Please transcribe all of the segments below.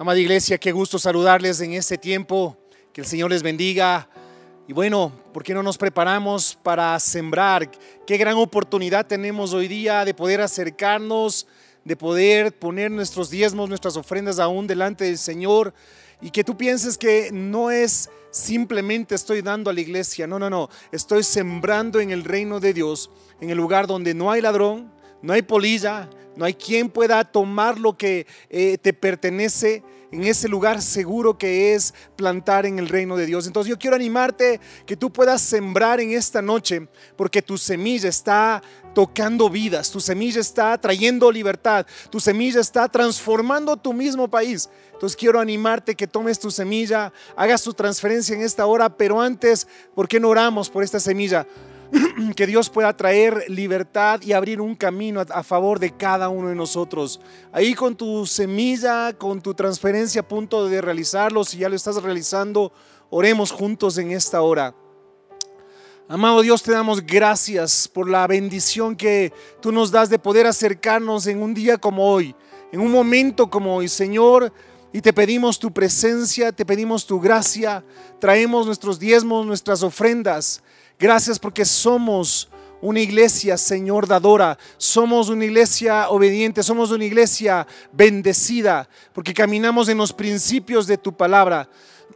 Amada iglesia, qué gusto saludarles en este tiempo. Que el Señor les bendiga. Y bueno, ¿por qué no nos preparamos para sembrar? Qué gran oportunidad tenemos hoy día de poder acercarnos, de poder poner nuestros diezmos, nuestras ofrendas aún delante del Señor. Y que tú pienses que no es simplemente estoy dando a la iglesia. No, no, no. Estoy sembrando en el reino de Dios, en el lugar donde no hay ladrón, no hay polilla, no hay quien pueda tomar lo que eh, te pertenece en ese lugar seguro que es plantar en el reino de Dios. Entonces yo quiero animarte que tú puedas sembrar en esta noche porque tu semilla está tocando vidas, tu semilla está trayendo libertad, tu semilla está transformando tu mismo país. Entonces quiero animarte que tomes tu semilla, hagas tu transferencia en esta hora, pero antes, ¿por qué no oramos por esta semilla? que Dios pueda traer libertad y abrir un camino a favor de cada uno de nosotros. Ahí con tu semilla, con tu transferencia a punto de realizarlo, si ya lo estás realizando, oremos juntos en esta hora. Amado Dios, te damos gracias por la bendición que tú nos das de poder acercarnos en un día como hoy, en un momento como hoy, Señor. Y te pedimos tu presencia, te pedimos tu gracia, traemos nuestros diezmos, nuestras ofrendas. Gracias porque somos una iglesia, Señor, dadora. Somos una iglesia obediente, somos una iglesia bendecida, porque caminamos en los principios de tu palabra.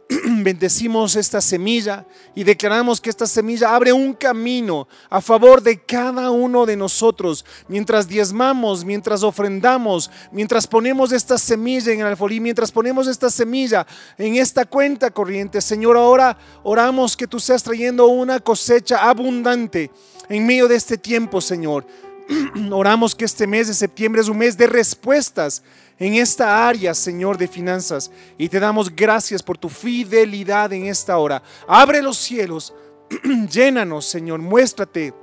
bendecimos esta semilla y declaramos que esta semilla abre un camino a favor de cada uno de nosotros. Mientras diezmamos, mientras ofrendamos, mientras ponemos esta semilla en el alfolí, mientras ponemos esta semilla en esta cuenta corriente, Señor, ahora oramos que tú seas trayendo una cosecha abundante en medio de este tiempo, Señor. Oramos que este mes de septiembre es un mes de respuestas en esta área, Señor, de finanzas. Y te damos gracias por tu fidelidad en esta hora. Abre los cielos, llénanos, Señor, muéstrate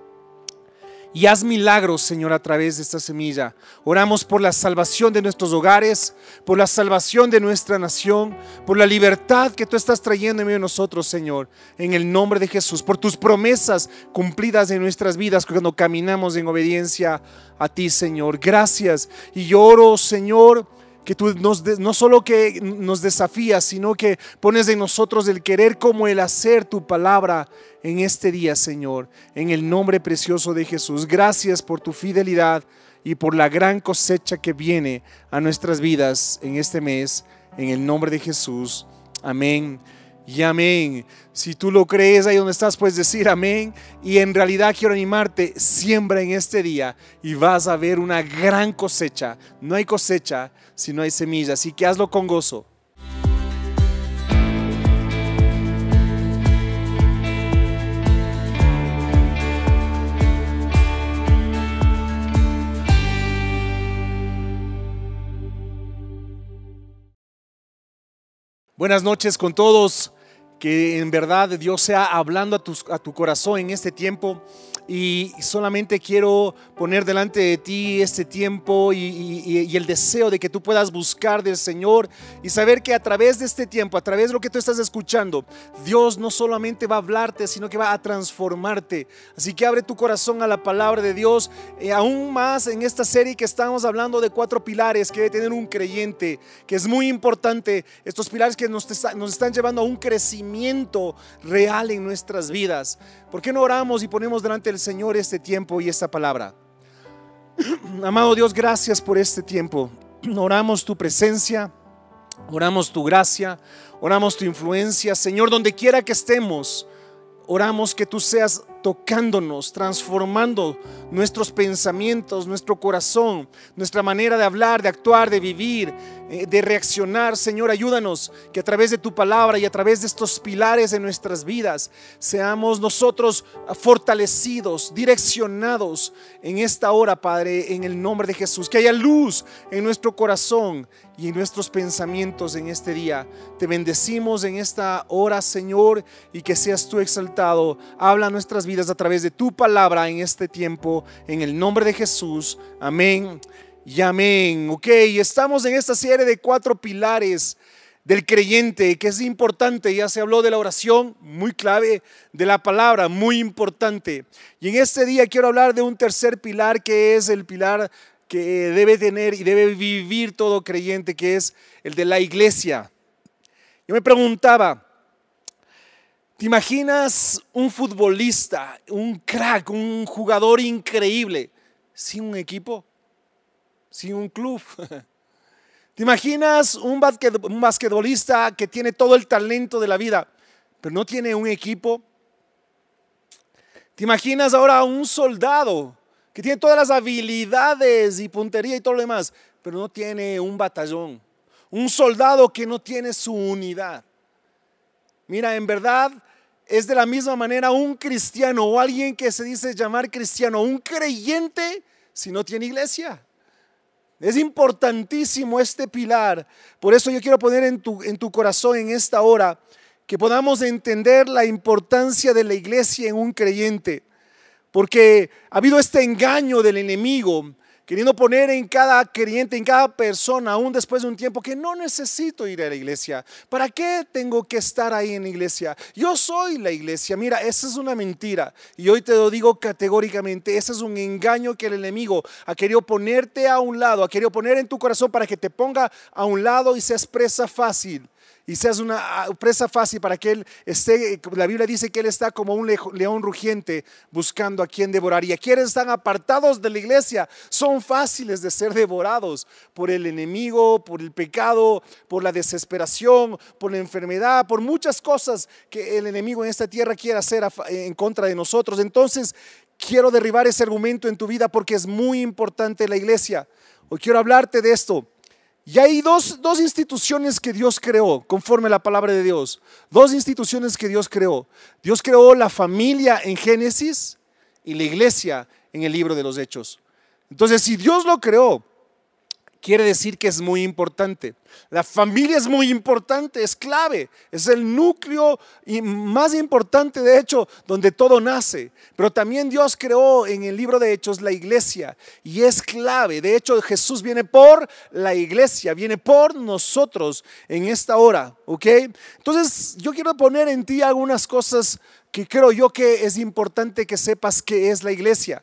y haz milagros, Señor, a través de esta semilla. Oramos por la salvación de nuestros hogares, por la salvación de nuestra nación, por la libertad que tú estás trayendo en medio de nosotros, Señor, en el nombre de Jesús, por tus promesas cumplidas en nuestras vidas cuando caminamos en obediencia a ti, Señor. Gracias y lloro, oro, Señor que tú no solo que nos desafías, sino que pones en nosotros el querer como el hacer tu palabra en este día, Señor, en el nombre precioso de Jesús. Gracias por tu fidelidad y por la gran cosecha que viene a nuestras vidas en este mes, en el nombre de Jesús. Amén y amén. Si tú lo crees ahí donde estás, puedes decir amén. Y en realidad quiero animarte, siembra en este día y vas a ver una gran cosecha. No hay cosecha si no hay semilla, así que hazlo con gozo. Buenas noches con todos que en verdad Dios sea hablando a tu, a tu corazón en este tiempo. Y solamente quiero poner delante de ti este tiempo y, el deseo de que tú puedas buscar del Señor y saber que a través de este tiempo, a través de lo que tú estás escuchando, Dios no solamente va a hablarte, sino que va a transformarte. Así que abre tu corazón a la palabra de Dios, Y eh, aún más en esta serie que estamos hablando de cuatro pilares que debe tener un creyente, que es muy importante. Estos pilares que nos están llevando a un crecimiento real en nuestras vidas. ¿Por qué no oramos y ponemos delante del Señor este tiempo y esta palabra? Amado Dios, gracias por este tiempo. Oramos tu presencia, oramos tu gracia, oramos tu influencia. Señor, donde quiera que estemos, oramos que tú seas tocándonos, transformando nuestros pensamientos, nuestro corazón, nuestra manera de hablar, de actuar, de vivir, eh, de reaccionar. Señor, ayúdanos que a través de tu palabra y a través de estos pilares de nuestras vidas seamos nosotros fortalecidos, direccionados en esta hora, Padre, en el nombre de Jesús. Que haya luz en nuestro corazón y en nuestros pensamientos en este día. Te bendecimos en esta hora, Señor, y que seas tú exaltado. Habla nuestras vidas vidas a través de tu palabra en este tiempo, en el nombre de Jesús. Amén y amén. Ok, estamos en esta serie de cuatro pilares del creyente, que es importante, ya se habló de la oración, muy clave, de la palabra, muy importante. Y en este día quiero hablar de un tercer pilar, que es el pilar que debe tener y debe vivir todo creyente, que es el de la iglesia. Yo me preguntaba, ¿Te imaginas un futbolista, un crack, un jugador increíble, sin un equipo, sin un club? ¿Te imaginas un, basquetbolista que tiene todo el talento de la vida, pero no tiene un equipo? ¿Te imaginas ahora un soldado que tiene todas las habilidades y puntería y todo lo demás, pero no tiene un batallón? Un soldado que no tiene su unidad. Mira, en verdad es de la misma manera un cristiano o alguien que se dice llamar cristiano, un creyente si no tiene iglesia. Es importantísimo este pilar. Por eso yo quiero poner en tu, en tu corazón en esta hora que podamos entender la importancia de la iglesia en un creyente. Porque ha habido este engaño del enemigo queriendo poner en cada creyente, en cada persona, aún después de un tiempo, que no necesito ir a la iglesia. ¿Para qué tengo que estar ahí en la iglesia? Yo soy la iglesia. Mira, esa es una mentira. Y hoy te lo digo categóricamente, ese es un engaño que el enemigo ha querido ponerte a un lado, ha querido poner en tu corazón para que te ponga a un lado y se expresa fácil y seas una ah, presa fácil para que Él esté, eh, la Biblia dice que Él está como un león rugiente buscando a quien devorar. Y quienes están apartados de la iglesia son fáciles de ser devorados por el enemigo, por el pecado, por la desesperación, por la enfermedad, por muchas cosas que el enemigo en esta tierra quiere hacer eh, en contra de nosotros. Entonces, quiero derribar ese argumento en tu vida porque es muy importante la iglesia. Hoy quiero hablarte de esto. Y hay dos, instituciones que Dios creó, conforme la palabra de Dios. Dos instituciones que Dios creó. Dios creó la familia en Génesis y la iglesia en el libro de los Hechos. Entonces, si Dios lo creó, quiere decir que es muy importante. La familia es muy importante, es clave, es el núcleo y más importante, de hecho, donde todo nace. Pero también Dios creó en el libro de Hechos la iglesia y es clave. De hecho, Jesús viene por la iglesia, viene por nosotros en esta hora, ¿ok? Entonces, yo quiero poner en ti algunas cosas que creo yo que es importante que sepas que es la iglesia.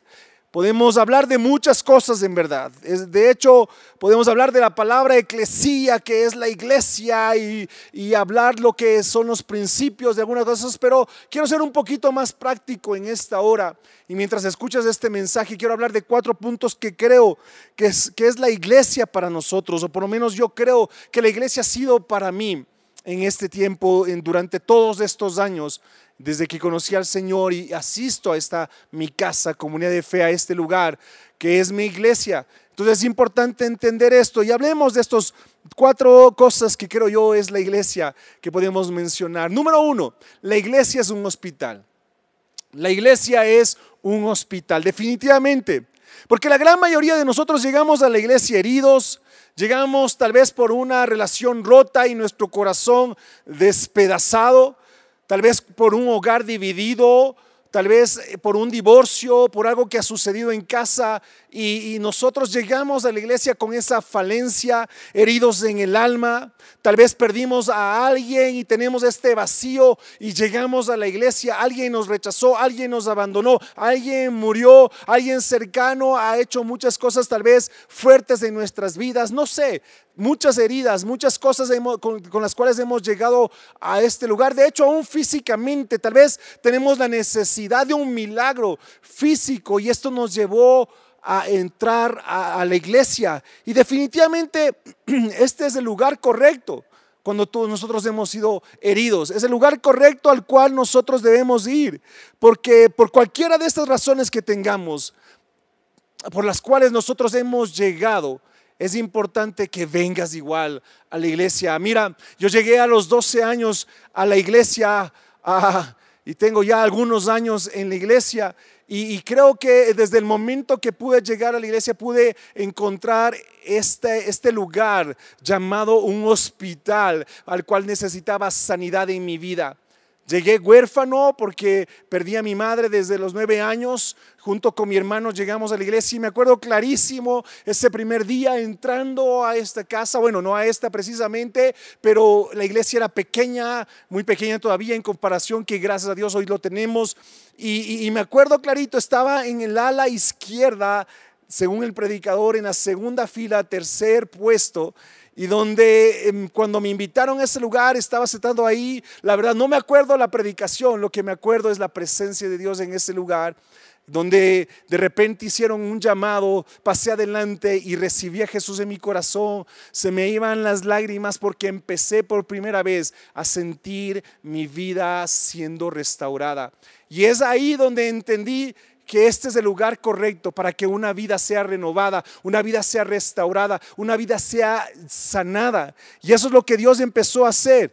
Podemos hablar de muchas cosas en verdad. De hecho, podemos hablar de la palabra eclesía, que es la iglesia, y, hablar lo que son los principios de algunas cosas, pero quiero ser un poquito más práctico en esta hora. Y mientras escuchas este mensaje, quiero hablar de cuatro puntos que creo que es, que es la iglesia para nosotros, o por lo menos yo creo que la iglesia ha sido para mí en este tiempo, en, durante todos estos años desde que conocí al Señor y asisto a esta mi casa, comunidad de fe, a este lugar que es mi iglesia. Entonces es importante entender esto y hablemos de estos cuatro cosas que creo yo es la iglesia que podemos mencionar. Número uno, la iglesia es un hospital. La iglesia es un hospital, definitivamente. Porque la gran mayoría de nosotros llegamos a la iglesia heridos, llegamos tal vez por una relación rota y nuestro corazón despedazado tal vez por un hogar dividido, tal vez eh, por un divorcio, por algo que ha sucedido en casa y, nosotros llegamos a la iglesia con esa falencia, heridos en el alma, tal vez perdimos a alguien y tenemos este vacío y llegamos a la iglesia, alguien nos rechazó, alguien nos abandonó, alguien murió, alguien cercano ha hecho muchas cosas tal vez fuertes en nuestras vidas, no sé, muchas heridas, muchas cosas con, las cuales hemos llegado a este lugar. De hecho, aún físicamente, tal vez tenemos la necesidad de un milagro físico y esto nos llevó a entrar a, la iglesia. Y definitivamente este es el lugar correcto cuando todos nosotros hemos sido heridos. Es el lugar correcto al cual nosotros debemos ir, porque por cualquiera de estas razones que tengamos, por las cuales nosotros hemos llegado, es importante que vengas igual a la iglesia. Mira, yo llegué a los 12 años a la iglesia ah, y tengo ya algunos años en la iglesia y, creo que desde el momento que pude llegar a la iglesia pude encontrar este, este lugar llamado un hospital al cual necesitaba sanidad en mi vida. Llegué huérfano porque perdí a mi madre desde los nueve años. Junto con mi hermano llegamos a la iglesia y me acuerdo clarísimo ese primer día entrando a esta casa, bueno, no a esta precisamente, pero la iglesia era pequeña, muy pequeña todavía en comparación que gracias a Dios hoy lo tenemos. Y, me acuerdo clarito, estaba en el ala izquierda, según el predicador, en la segunda fila, tercer puesto y donde em, cuando me invitaron a ese lugar estaba sentado ahí, la verdad no me acuerdo la predicación, lo que me acuerdo es la presencia de Dios en ese lugar, donde de repente hicieron un llamado, pasé adelante y recibí a Jesús en mi corazón, se me iban las lágrimas porque empecé por primera vez a sentir mi vida siendo restaurada. Y es ahí donde entendí que este es el lugar correcto para que una vida sea renovada, una vida sea restaurada, una vida sea sanada. Y eso es lo que Dios empezó a hacer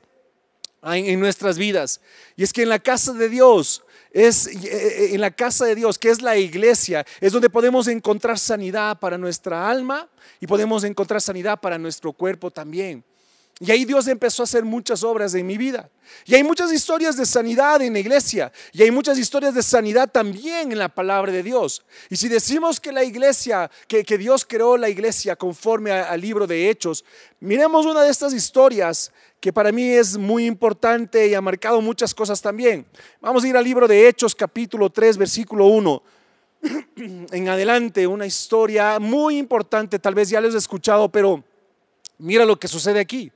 en nuestras vidas. Y es que en la casa de Dios es eh, eh, en la casa de Dios, que es la iglesia, es donde podemos encontrar sanidad para nuestra alma y podemos encontrar sanidad para nuestro cuerpo también. Y ahí Dios empezó a hacer muchas obras en mi vida. Y hay muchas historias de sanidad en la iglesia. Y hay muchas historias de sanidad también en la palabra de Dios. Y si decimos que la iglesia, que, que Dios creó la iglesia conforme al libro de Hechos, miremos una de estas historias que para mí es muy importante y ha marcado muchas cosas también. Vamos a ir al libro de Hechos capítulo 3 versículo 1 en adelante una historia muy importante, tal vez ya les he escuchado, pero mira lo que sucede aquí.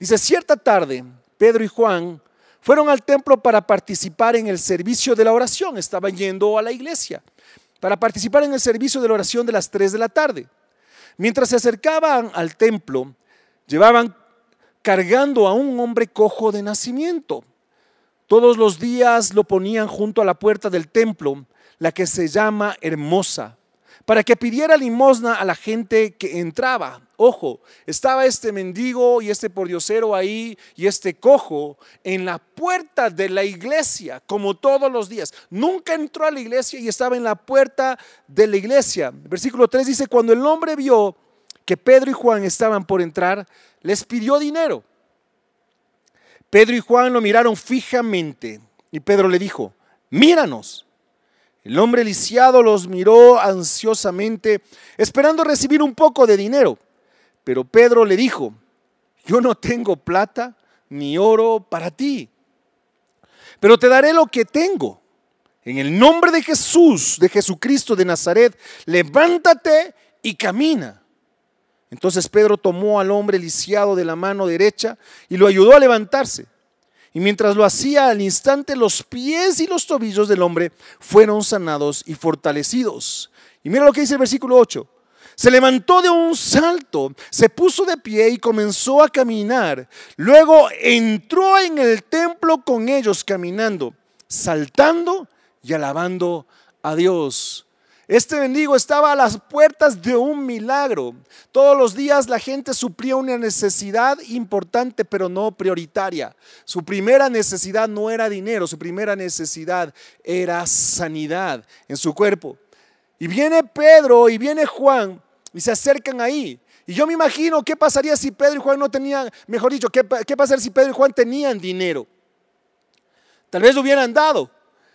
Dice, cierta tarde, Pedro y Juan fueron al templo para participar en el servicio de la oración. Estaban yendo a la iglesia para participar en el servicio de la oración de las 3 de la tarde. Mientras se acercaban al templo, llevaban cargando a un hombre cojo de nacimiento. Todos los días lo ponían junto a la puerta del templo, la que se llama Hermosa, para que pidiera limosna a la gente que entraba. Ojo, estaba este mendigo y este pordiosero ahí y este cojo en la puerta de la iglesia, como todos los días. Nunca entró a la iglesia y estaba en la puerta de la iglesia. Versículo 3 dice, cuando el hombre vio que Pedro y Juan estaban por entrar, les pidió dinero. Pedro y Juan lo miraron fijamente y Pedro le dijo, míranos. El hombre lisiado los miró ansiosamente, esperando recibir un poco de dinero. Pero Pedro le dijo, yo no tengo plata ni oro para ti, pero te daré lo que tengo. En el nombre de Jesús, de Jesucristo de Nazaret, levántate y camina. Entonces Pedro tomó al hombre lisiado de la mano derecha y lo ayudó a levantarse. Y mientras lo hacía, al instante los pies y los tobillos del hombre fueron sanados y fortalecidos. Y mira lo que dice el versículo 8. Se levantó de un salto, se puso de pie y comenzó a caminar. Luego entró en el templo con ellos caminando, saltando y alabando a Dios. Este mendigo estaba a las puertas de un milagro. Todos los días la gente suplía una necesidad importante, pero no prioritaria. Su primera necesidad no era dinero, su primera necesidad era sanidad en su cuerpo. Y viene Pedro y viene Juan y se acercan ahí. Y yo me imagino qué pasaría si Pedro y Juan no tenían, mejor dicho, qué, pasaría si Pedro y Juan tenían dinero. Tal vez lo hubieran dado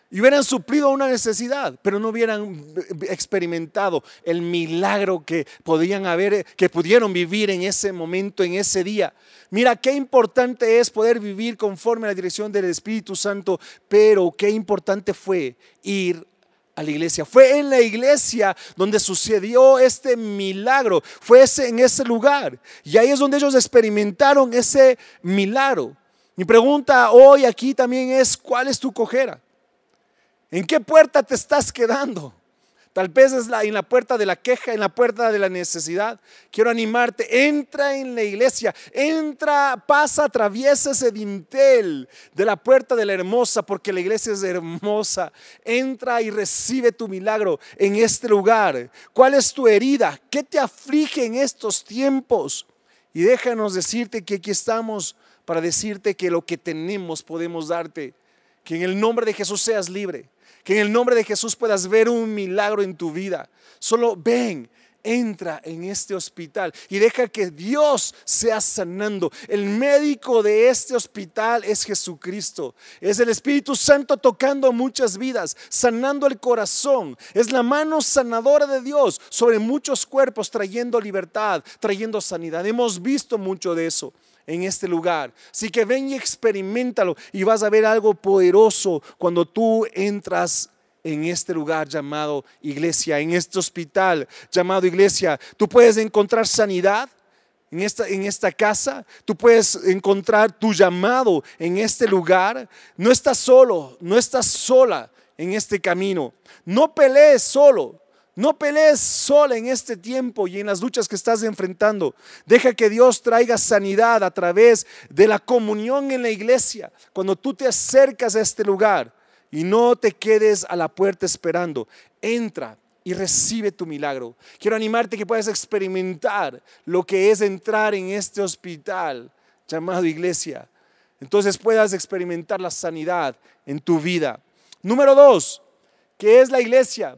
y hubieran suplido una necesidad, pero no hubieran eh, experimentado el milagro que podían haber, eh, que pudieron vivir en ese momento, en ese día. Mira qué importante es poder vivir conforme a la dirección del Espíritu Santo, pero qué importante fue ir a la iglesia. Fue en la iglesia donde sucedió este milagro. Fue en ese lugar. Y ahí es donde ellos experimentaron ese milagro. Mi pregunta hoy aquí también es, ¿cuál es tu cojera? ¿En qué puerta te estás quedando? Tal vez es la, en la puerta de la queja, en la puerta de la necesidad. Quiero animarte, entra en la iglesia, entra, pasa, atraviesa ese dintel de la puerta de la hermosa, porque la iglesia es hermosa. Entra y recibe tu milagro en este lugar. ¿Cuál es tu herida? ¿Qué te aflige en estos tiempos? Y déjanos decirte que aquí estamos para decirte que lo que tenemos podemos darte. Que en el nombre de Jesús seas libre que en el nombre de Jesús puedas ver un milagro en tu vida. Solo ven, entra en este hospital y deja que Dios sea sanando. El médico de este hospital es Jesucristo. Es el Espíritu Santo tocando muchas vidas, sanando el corazón. Es la mano sanadora de Dios sobre muchos cuerpos, trayendo libertad, trayendo sanidad. Hemos visto mucho de eso en este lugar. Así que ven y experimentalo y vas a ver algo poderoso cuando tú entras en este lugar llamado iglesia, en este hospital llamado iglesia. Tú puedes encontrar sanidad. En esta, en esta casa, tú puedes encontrar tu llamado en este lugar. No estás solo, no estás sola en este camino. No pelees solo, no pelees sola en este tiempo y en las luchas que estás enfrentando. Deja que Dios traiga sanidad a través de la comunión en la iglesia. Cuando tú te acercas a este lugar y no te quedes a la puerta esperando, entra y recibe tu milagro. Quiero animarte que puedas experimentar lo que es entrar en este hospital llamado iglesia. Entonces puedas experimentar la sanidad en tu vida. Número dos, que es la iglesia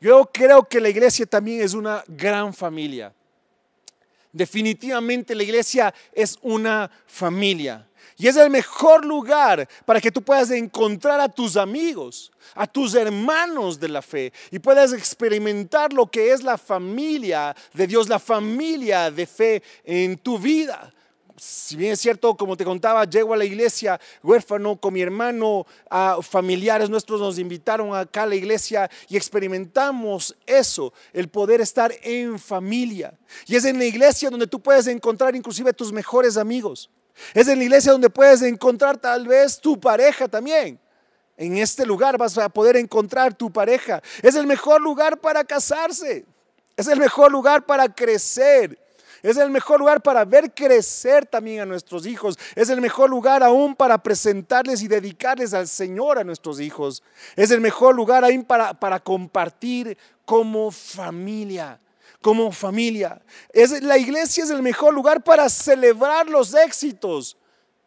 yo creo que la iglesia también es una gran familia. Definitivamente la iglesia es una familia. Y es el mejor lugar para que tú puedas encontrar a tus amigos, a tus hermanos de la fe y puedas experimentar lo que es la familia de Dios, la familia de fe en tu vida si bien es cierto, como te contaba, llego a la iglesia huérfano con mi hermano, a familiares nuestros nos invitaron acá a la iglesia y experimentamos eso, el poder estar en familia. Y es en la iglesia donde tú puedes encontrar inclusive tus mejores amigos. Es en la iglesia donde puedes encontrar tal vez tu pareja también. En este lugar vas a poder encontrar tu pareja. Es el mejor lugar para casarse. Es el mejor lugar para crecer. Es el mejor lugar para ver crecer también a nuestros hijos. Es el mejor lugar aún para presentarles y dedicarles al Señor a nuestros hijos. Es el mejor lugar aún para, compartir como familia como familia. Es, la iglesia es el mejor lugar para celebrar los éxitos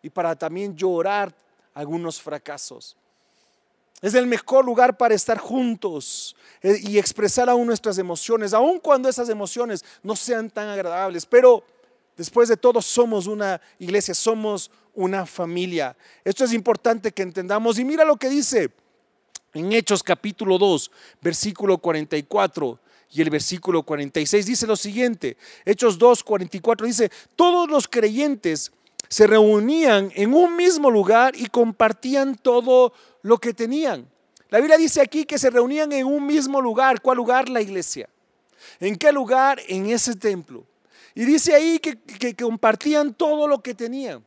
y para también llorar algunos fracasos. Es el mejor lugar para estar juntos eh, y expresar aún nuestras emociones, aun cuando esas emociones no sean tan agradables. Pero después de todo somos una iglesia, somos una familia. Esto es importante que entendamos. Y mira lo que dice en Hechos capítulo 2, versículo 44 y el versículo 46 dice lo siguiente, Hechos 2, 44 dice, todos los creyentes se reunían en un mismo lugar y compartían todo lo que tenían. La Biblia dice aquí que se reunían en un mismo lugar. ¿Cuál lugar? La iglesia. ¿En qué lugar? En ese templo. Y dice ahí que, compartían todo lo que tenían.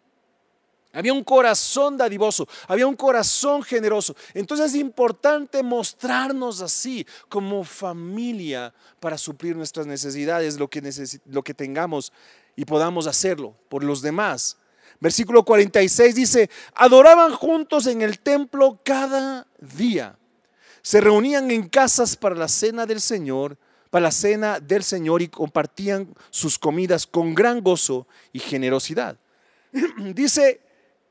Había un corazón dadivoso, había un corazón generoso. Entonces es importante mostrarnos así como familia para suplir nuestras necesidades, lo que, lo que tengamos y podamos hacerlo por los demás. Versículo 46 dice, adoraban juntos en el templo cada día. Se reunían en casas para la cena del Señor, para la cena del Señor y compartían sus comidas con gran gozo y generosidad. dice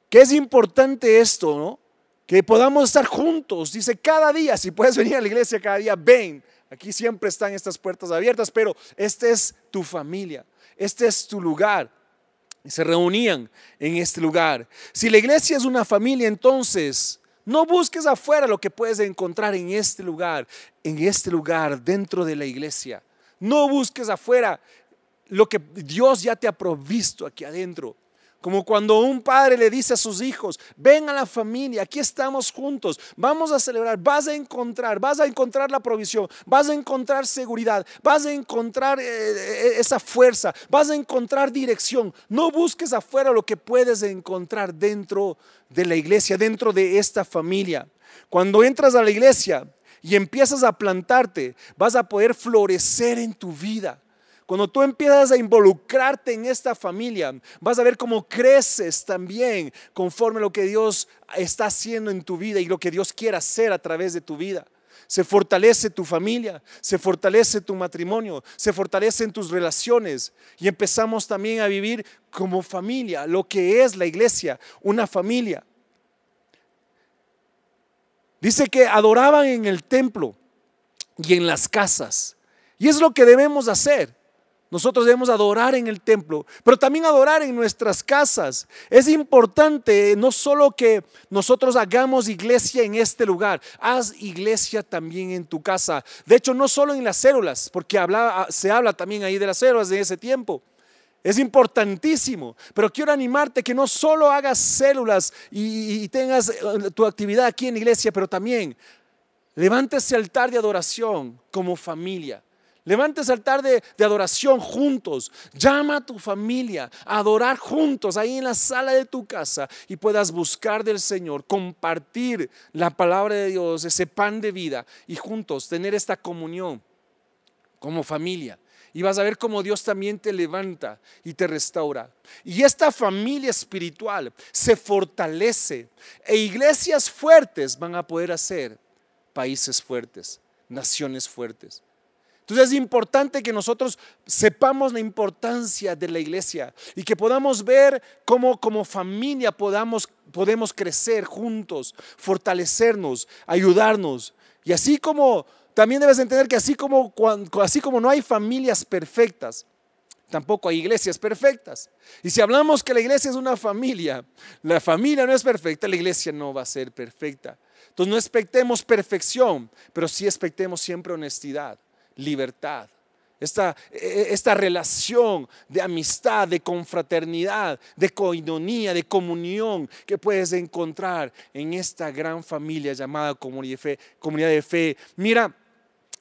que es importante esto, ¿no? Que podamos estar juntos. Dice, cada día, si puedes venir a la iglesia cada día, ven. Aquí siempre están estas puertas abiertas, pero este es tu familia, este es tu lugar, se reunían en este lugar. Si la iglesia es una familia, entonces no busques afuera lo que puedes encontrar en este lugar, en este lugar, dentro de la iglesia. No busques afuera lo que Dios ya te ha provisto aquí adentro. Como cuando un padre le dice a sus hijos, ven a la familia, aquí estamos juntos, vamos a celebrar, vas a encontrar, vas a encontrar la provisión, vas a encontrar seguridad, vas a encontrar eh, eh, eh, esa fuerza, vas a encontrar dirección. No busques afuera lo que puedes encontrar dentro de la iglesia, dentro de esta familia. Cuando entras a la iglesia y empiezas a plantarte, vas a poder florecer en tu vida cuando tú empiezas a involucrarte en esta familia, vas a ver cómo creces también conforme lo que Dios está haciendo en tu vida y lo que Dios quiere hacer a través de tu vida. Se fortalece tu familia, se fortalece tu matrimonio, se fortalecen tus relaciones y empezamos también a vivir como familia, lo que es la iglesia, una familia. Dice que adoraban en el templo y en las casas. Y es lo que debemos hacer. Nosotros debemos adorar en el templo, pero también adorar en nuestras casas. Es importante no solo que nosotros hagamos iglesia en este lugar, haz iglesia también en tu casa. De hecho, no solo en las células, porque se habla también ahí de las células de ese tiempo. Es importantísimo, pero quiero animarte que no solo hagas células y, tengas eh, tu actividad aquí en iglesia, pero también levántese ese altar de adoración como familia Levantes al tarde de adoración juntos. Llama a tu familia a adorar juntos ahí en la sala de tu casa y puedas buscar del Señor, compartir la palabra de Dios, ese pan de vida y juntos tener esta comunión como familia. Y vas a ver cómo Dios también te levanta y te restaura. Y esta familia espiritual se fortalece e iglesias fuertes van a poder hacer países fuertes, naciones fuertes. Entonces es importante que nosotros sepamos la importancia de la iglesia y que podamos ver cómo como familia podamos, podemos crecer juntos, fortalecernos, ayudarnos. Y así como también debes entender que así como, así como no hay familias perfectas, tampoco hay iglesias perfectas. Y si hablamos que la iglesia es una familia, la familia no es perfecta, la iglesia no va a ser perfecta. Entonces no expectemos perfección, pero sí expectemos siempre honestidad libertad. E, e, esta, relación de amistad, de confraternidad, de coinonía, de comunión que puedes encontrar en esta gran familia llamada comunidad de fe. Comunidad de fe. Mira,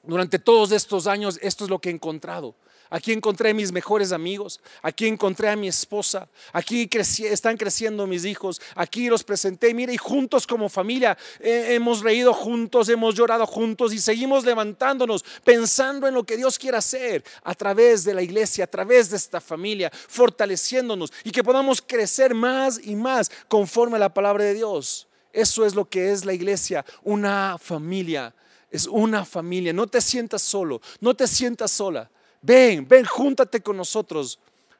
durante todos estos años esto es lo que he encontrado. Aquí encontré mis mejores amigos, aquí encontré a mi esposa, aquí están creciendo mis hijos, aquí los presenté, mire, y juntos como familia eh, hemos reído juntos, hemos llorado juntos y seguimos levantándonos pensando en lo que Dios quiere hacer a través de la iglesia, a través de esta familia, fortaleciéndonos y que podamos crecer más y más conforme a la palabra de Dios. Eso es lo que es la iglesia, una familia. Es una familia. No te sientas solo, no te sientas sola. Ven, ven, júntate con nosotros.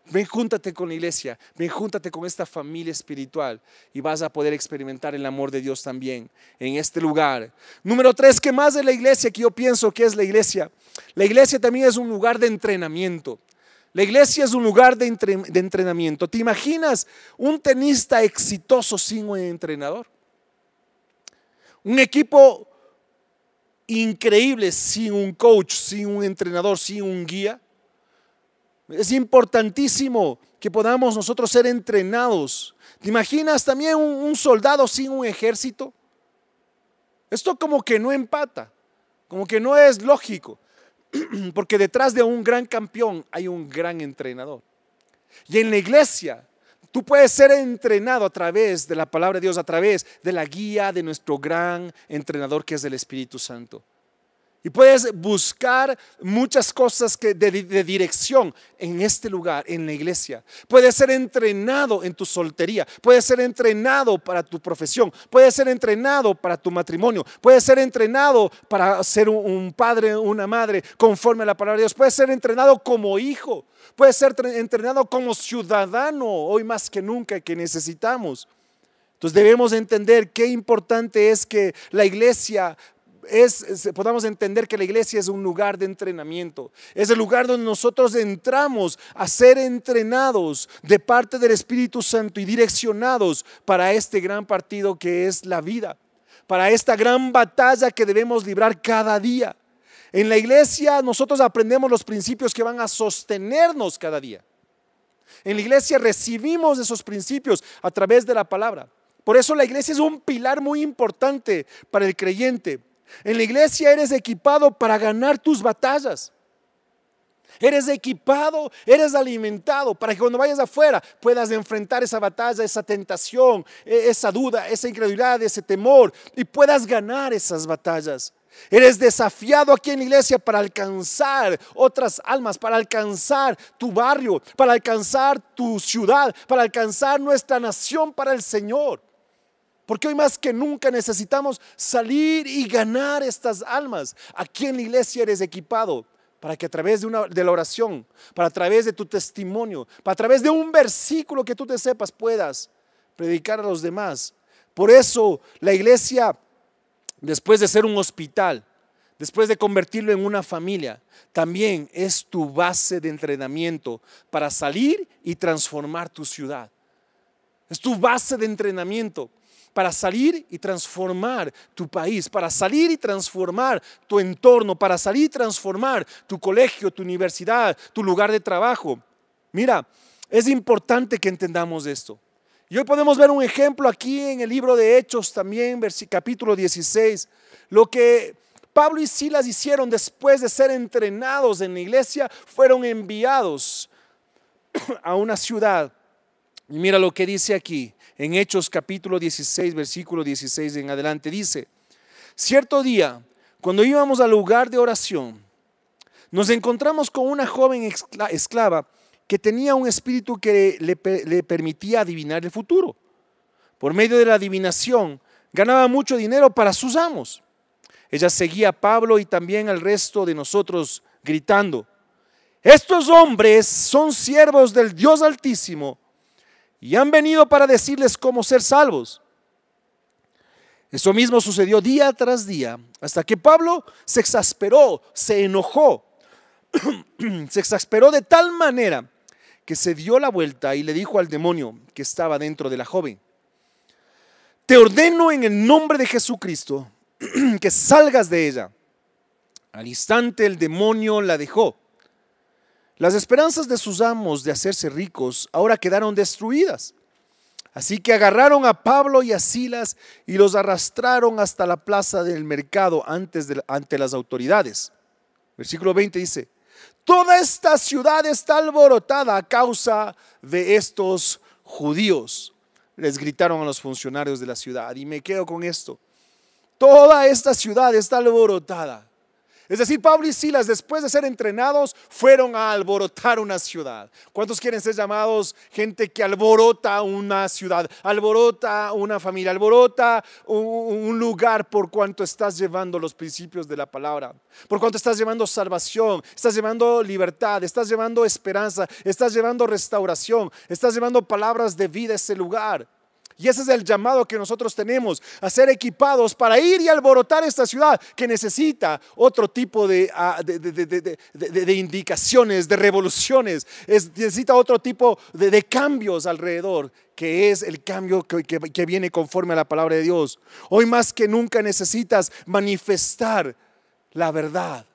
Ven, júntate con la iglesia, ven, júntate con esta familia espiritual y vas a poder experimentar el amor de Dios también en este lugar. Número tres, que más de la iglesia que yo pienso que es la iglesia? La iglesia también es un lugar de entrenamiento. La iglesia es un lugar de, de entrenamiento. ¿Te imaginas un tenista exitoso sin un entrenador? Un equipo increíble sin un coach, sin un entrenador, sin un guía. Es importantísimo que podamos nosotros ser entrenados. ¿Te imaginas también un, un, soldado sin un ejército? Esto como que no empata, como que no es lógico, porque detrás de un gran campeón hay un gran entrenador. Y en la iglesia Tú puedes ser entrenado a través de la palabra de Dios, a través de la guía de nuestro gran entrenador que es el Espíritu Santo. Y puedes buscar muchas cosas de, dirección en este lugar, en la iglesia. Puedes ser entrenado en tu soltería. Puedes ser entrenado para tu profesión. Puedes ser entrenado para tu matrimonio. Puedes ser entrenado para ser un, padre padre, una madre, conforme a la palabra de Dios. Puedes ser entrenado como hijo. Puedes ser entrenado como ciudadano, hoy más que nunca que necesitamos. Entonces debemos entender qué importante es que la iglesia es, podamos entender que la iglesia es un lugar de entrenamiento. Es el lugar donde nosotros entramos a ser entrenados de parte del Espíritu Santo y direccionados para este gran partido que es la vida, para esta gran batalla que debemos librar cada día. En la iglesia nosotros aprendemos los principios que van a sostenernos cada día. En la iglesia recibimos esos principios a través de la palabra. Por eso la iglesia es un pilar muy importante para el creyente, en la iglesia eres equipado para ganar tus batallas. Eres equipado, eres alimentado para que cuando vayas afuera puedas enfrentar esa batalla, esa tentación, e, esa duda, esa incredulidad, ese temor y puedas ganar esas batallas. Eres desafiado aquí en la iglesia para alcanzar otras almas, para alcanzar tu barrio, para alcanzar tu ciudad, para alcanzar nuestra nación para el Señor. Porque hoy más que nunca necesitamos salir y ganar estas almas. Aquí en la iglesia eres equipado para que a través de, una, de la oración, para a través de tu testimonio, para a través de un versículo que tú te sepas puedas predicar a los demás. Por eso la iglesia, después de ser un hospital, después de convertirlo en una familia, también es tu base de entrenamiento para salir y transformar tu ciudad. Es tu base de entrenamiento para salir y transformar tu país, para salir y transformar tu entorno, para salir y transformar tu colegio, tu universidad, tu lugar de trabajo. Mira, es importante que entendamos esto. Y hoy podemos ver un ejemplo aquí en el libro de Hechos también, capítulo 16, lo que Pablo y Silas hicieron después de ser entrenados en la iglesia, fueron enviados a una ciudad. Y mira lo que dice aquí en Hechos capítulo 16, versículo 16 en adelante. Dice, cierto día, cuando íbamos al lugar de oración, nos encontramos con una joven esclava que tenía un espíritu que le, permitía adivinar el futuro. Por medio de la adivinación, ganaba mucho dinero para sus amos. Ella seguía a Pablo y también al resto de nosotros gritando, estos hombres son siervos del Dios Altísimo y han venido para decirles cómo ser salvos. Eso mismo sucedió día tras día, hasta que Pablo se exasperó, se enojó, se exasperó de tal manera que se dio la vuelta y le dijo al demonio que estaba dentro de la joven, te ordeno en el nombre de Jesucristo que salgas de ella. Al instante el demonio la dejó las esperanzas de sus amos de hacerse ricos ahora quedaron destruidas. Así que agarraron a Pablo y a Silas y los arrastraron hasta la plaza del mercado antes de, ante las autoridades. Versículo 20 dice, toda esta ciudad está alborotada a causa de estos judíos. Les gritaron a los funcionarios de la ciudad y me quedo con esto. Toda esta ciudad está alborotada. Es decir, Pablo y Silas, después de ser entrenados, fueron a alborotar una ciudad. ¿Cuántos quieren ser llamados gente que alborota una ciudad, alborota una familia, alborota un lugar por cuanto estás llevando los principios de la palabra, por cuanto estás llevando salvación, estás llevando libertad, estás llevando esperanza, estás llevando restauración, estás llevando palabras de vida a ese lugar? Y ese es el llamado que nosotros tenemos, a ser equipados para ir y alborotar esta ciudad que necesita otro tipo de, ah, indicaciones, de revoluciones, necesita otro tipo de cambios alrededor que es el cambio que, viene conforme a la palabra de Dios. Hoy más que nunca necesitas manifestar la verdad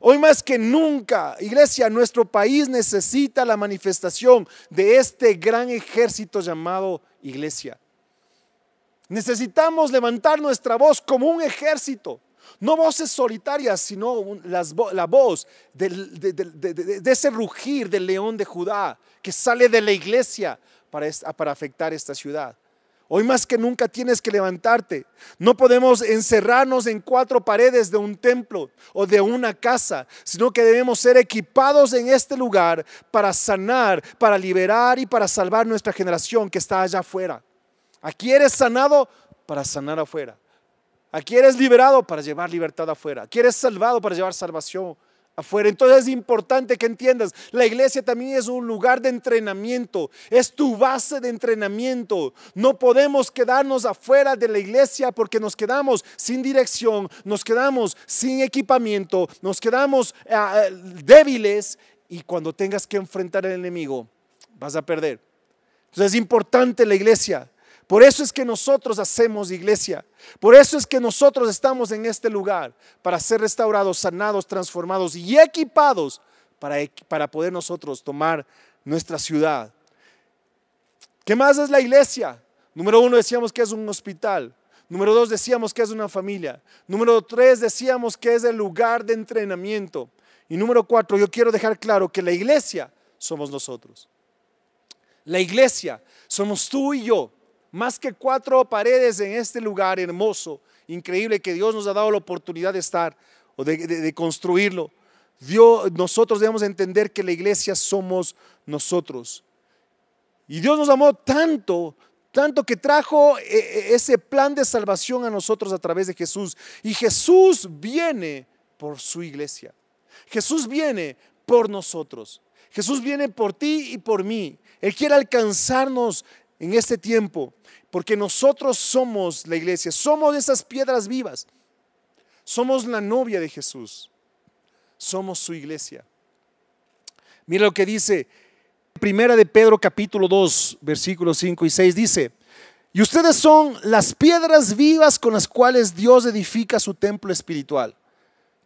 Hoy más que nunca, iglesia, nuestro país necesita la manifestación de este gran ejército llamado iglesia. Necesitamos levantar nuestra voz como un ejército. No voces solitarias, sino la voz de, ese rugir del león de Judá que sale de la iglesia para afectar esta ciudad. Hoy más que nunca tienes que levantarte. No podemos encerrarnos en cuatro paredes de un templo o de una casa, sino que debemos ser equipados en este lugar para sanar, para liberar y para salvar nuestra generación que está allá afuera. Aquí eres sanado para sanar afuera. Aquí eres liberado para llevar libertad afuera. Aquí eres salvado para llevar salvación afuera. Entonces es importante que entiendas, la iglesia también es un lugar de entrenamiento, es tu base de entrenamiento. No podemos quedarnos afuera de la iglesia porque nos quedamos sin dirección, nos quedamos sin equipamiento, nos quedamos ah, ah, débiles y cuando tengas que enfrentar al enemigo vas a perder. Entonces es importante la iglesia. Por eso es que nosotros hacemos iglesia. Por eso es que nosotros estamos en este lugar para ser restaurados, sanados, transformados y equipados para, poder nosotros tomar nuestra ciudad. ¿Qué más es la iglesia? Número uno decíamos que es un hospital. Número dos decíamos que es una familia. Número tres decíamos que es el lugar de entrenamiento. Y número cuatro, yo quiero dejar claro que la iglesia somos nosotros. La iglesia somos tú y yo más que cuatro paredes en este lugar hermoso, increíble que Dios nos ha dado la oportunidad de estar o de, construirlo. Dios, nosotros debemos entender que la iglesia somos nosotros. Y Dios nos amó tanto, tanto que trajo eh, eh, ese plan de salvación a nosotros a través de Jesús. Y Jesús viene por su iglesia. Jesús viene por nosotros. Jesús viene por ti y por mí. Él quiere alcanzarnos en este tiempo, porque nosotros somos la iglesia, somos esas piedras vivas, somos la novia de Jesús, somos su iglesia. Mira lo que dice Primera de Pedro capítulo 2, versículos 5 y 6 dice, y ustedes son las piedras vivas con las cuales Dios edifica su templo espiritual.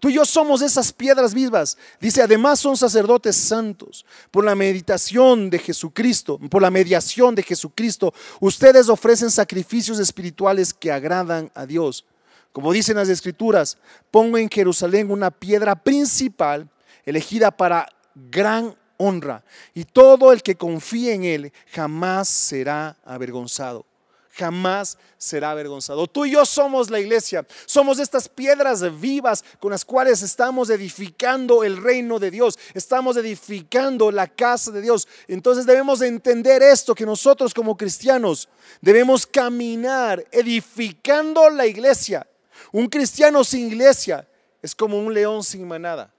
Tú y yo somos esas piedras vivas. Dice, además son sacerdotes santos. Por la meditación de Jesucristo, por la mediación de Jesucristo, ustedes ofrecen sacrificios espirituales que agradan a Dios. Como dicen las escrituras, pongo en Jerusalén una piedra principal elegida para gran honra, y todo el que confíe en él jamás será avergonzado jamás será avergonzado. Tú y yo somos la iglesia, somos estas piedras vivas con las cuales estamos edificando el reino de Dios, estamos edificando la casa de Dios. Entonces debemos entender esto, que nosotros como cristianos debemos caminar edificando la iglesia. Un cristiano sin iglesia es como un león sin manada.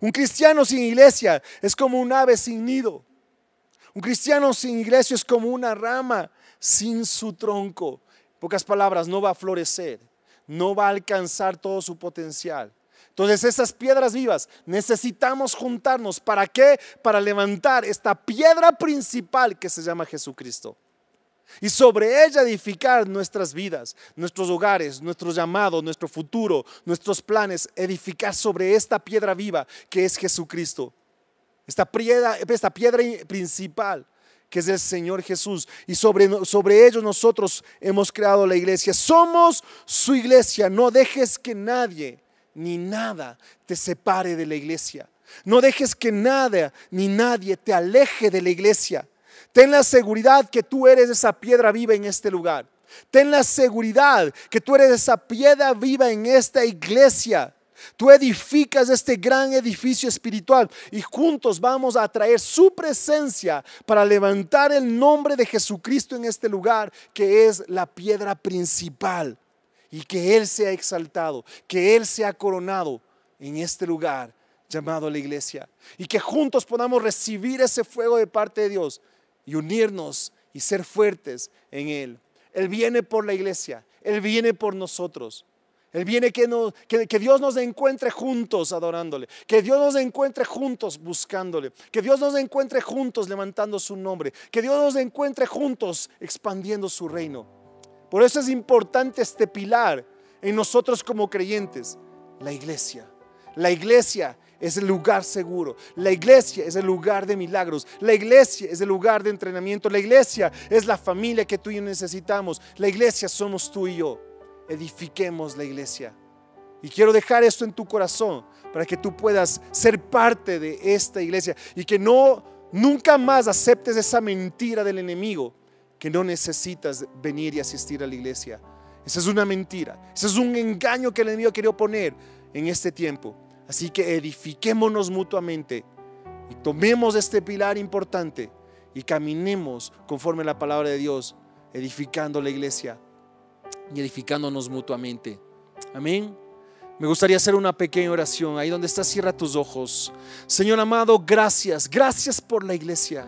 Un cristiano sin iglesia es como un ave sin nido. Un cristiano sin iglesia es como una rama sin su tronco. pocas palabras, no va a florecer, no va a alcanzar todo su potencial. Entonces esas piedras vivas necesitamos juntarnos. ¿Para qué? Para levantar esta piedra principal que se llama Jesucristo. Y sobre ella edificar nuestras vidas, nuestros hogares, nuestro llamado, nuestro futuro, nuestros planes. Edificar sobre esta piedra viva que es Jesucristo. Esta piedra, esta piedra principal que es el Señor Jesús. Y sobre, sobre ellos nosotros hemos creado la iglesia. Somos su iglesia. No dejes que nadie ni nada te separe de la iglesia. No dejes que nada ni nadie te aleje de la iglesia. Ten la seguridad que tú eres esa piedra viva en este lugar. Ten la seguridad que tú eres esa piedra viva en esta iglesia. Tú edificas este gran edificio espiritual y juntos vamos a traer su presencia para levantar el nombre de Jesucristo en este lugar que es la piedra principal y que Él sea exaltado, que Él sea coronado en este lugar llamado la iglesia y que juntos podamos recibir ese fuego de parte de Dios y unirnos y ser fuertes en Él. Él viene por la iglesia, Él viene por nosotros. Él viene que, Dios nos encuentre juntos adorándole, que Dios nos encuentre juntos buscándole, que Dios nos encuentre juntos levantando su nombre, que Dios nos encuentre juntos expandiendo su reino. Por eso es importante este pilar en nosotros como creyentes, la iglesia. La iglesia es el lugar seguro. La iglesia es el lugar de milagros. La iglesia es el lugar de entrenamiento. La iglesia es la familia que tú y yo necesitamos. La iglesia somos tú y yo edifiquemos la iglesia. Y quiero dejar esto en tu corazón para que tú puedas ser parte de esta iglesia y que no nunca más aceptes esa mentira del enemigo que no necesitas venir y asistir a la iglesia. Esa es una mentira, ese es un engaño que el enemigo quería poner en este tiempo. Así que edifiquémonos mutuamente y tomemos este pilar importante y caminemos conforme a la palabra de Dios, edificando la iglesia y edificándonos mutuamente. Amén. Me gustaría hacer una pequeña oración. Ahí donde estás, cierra tus ojos. Señor amado, gracias. Gracias por la iglesia.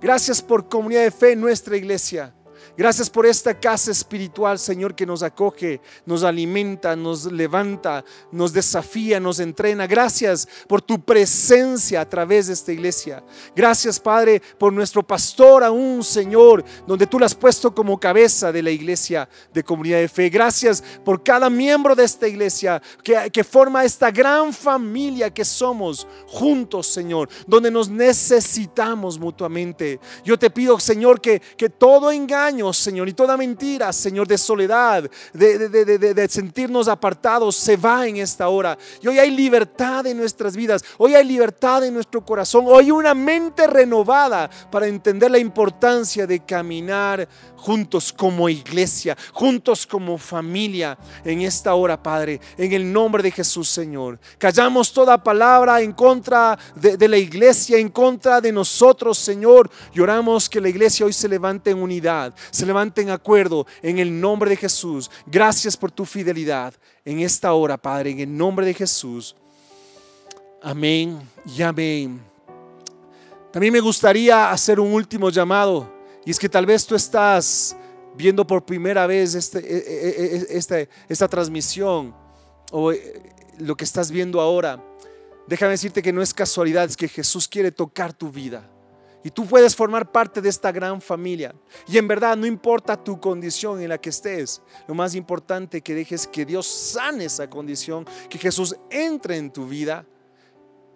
Gracias por comunidad de fe en nuestra iglesia. Gracias por esta casa espiritual, Señor, que nos acoge, nos alimenta, nos levanta, nos desafía, nos entrena. Gracias por tu presencia a través de esta iglesia. Gracias, Padre, por nuestro pastor aún, Señor, donde tú lo has puesto como cabeza de la iglesia de comunidad de fe. Gracias por cada miembro de esta iglesia que, que forma esta gran familia que somos juntos, Señor, donde nos necesitamos mutuamente. Yo te pido, Señor, que, que todo engaño Señor, y toda mentira, Señor, de soledad, de, de, sentirnos apartados, se va en esta hora. Y hoy hay libertad en nuestras vidas, hoy hay libertad en nuestro corazón, hoy una mente renovada para entender la importancia de caminar juntos como iglesia, juntos como familia en esta hora, Padre, en el nombre de Jesús, Señor. Callamos toda palabra en contra de la iglesia, en contra de nosotros, Señor. lloramos que la iglesia hoy se levante en unidad, se levanten acuerdo en el nombre de Jesús. Gracias por tu fidelidad en esta hora, Padre, en el nombre de Jesús. Amén y amén. También me gustaría hacer un último llamado. Y es que tal vez tú estás viendo por primera vez esta, e, e, e, este, esta transmisión o eh, lo que estás viendo ahora. Déjame decirte que no es casualidad, es que Jesús quiere tocar tu vida. Y tú puedes formar parte de esta gran familia. Y en verdad, no importa tu condición en la que estés, lo más importante que dejes que Dios sane esa condición, que Jesús entre en tu vida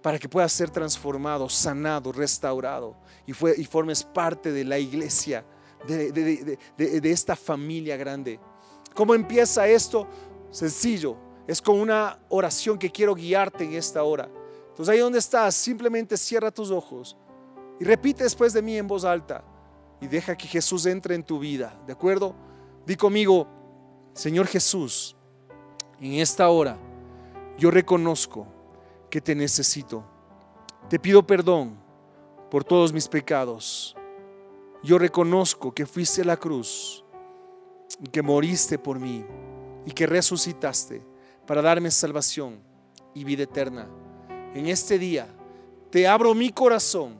para que puedas ser transformado, sanado, restaurado y, fue, formes parte de la iglesia, de, de esta familia grande. ¿Cómo empieza esto? Sencillo, es con una oración que quiero guiarte en esta hora. Entonces ahí donde estás, simplemente cierra tus ojos. Y repite después de mí en voz alta y deja que Jesús entre en tu vida, ¿de acuerdo? Di conmigo, Señor Jesús, en esta hora yo reconozco que te necesito. Te pido perdón por todos mis pecados. Yo reconozco que fuiste a la cruz, Y que moriste por mí y que resucitaste para darme salvación y vida eterna. En este día te abro mi corazón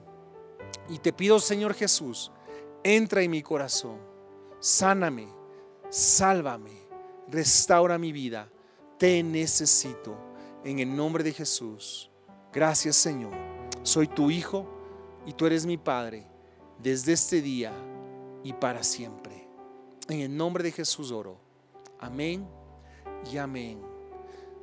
y te pido, Señor Jesús, entra en mi corazón, sáname, sálvame, restaura mi vida. Te necesito. En el nombre de Jesús. Gracias, Señor. Soy tu Hijo y tú eres mi Padre desde este día y para siempre. En el nombre de Jesús oro. Amén y amén.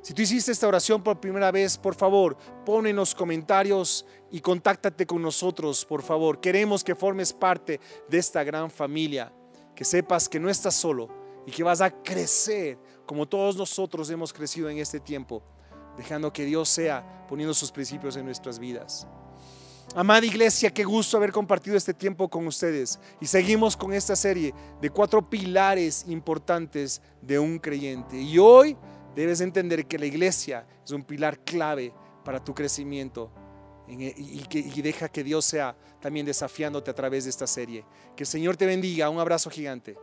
Si tú hiciste esta oración por primera vez, por favor, pon los comentarios y contáctate con nosotros, por favor. Queremos que formes parte de esta gran familia, que sepas que no estás solo y que vas a crecer como todos nosotros hemos crecido en este tiempo, dejando que Dios sea poniendo sus principios en nuestras vidas. Amada iglesia, qué gusto haber compartido este tiempo con ustedes. Y seguimos con esta serie de cuatro pilares importantes de un creyente. Y hoy Debes entender que la iglesia es un pilar clave para tu crecimiento e, y, deja que Dios sea también desafiándote a través de esta serie. Que el Señor te bendiga. Un abrazo gigante.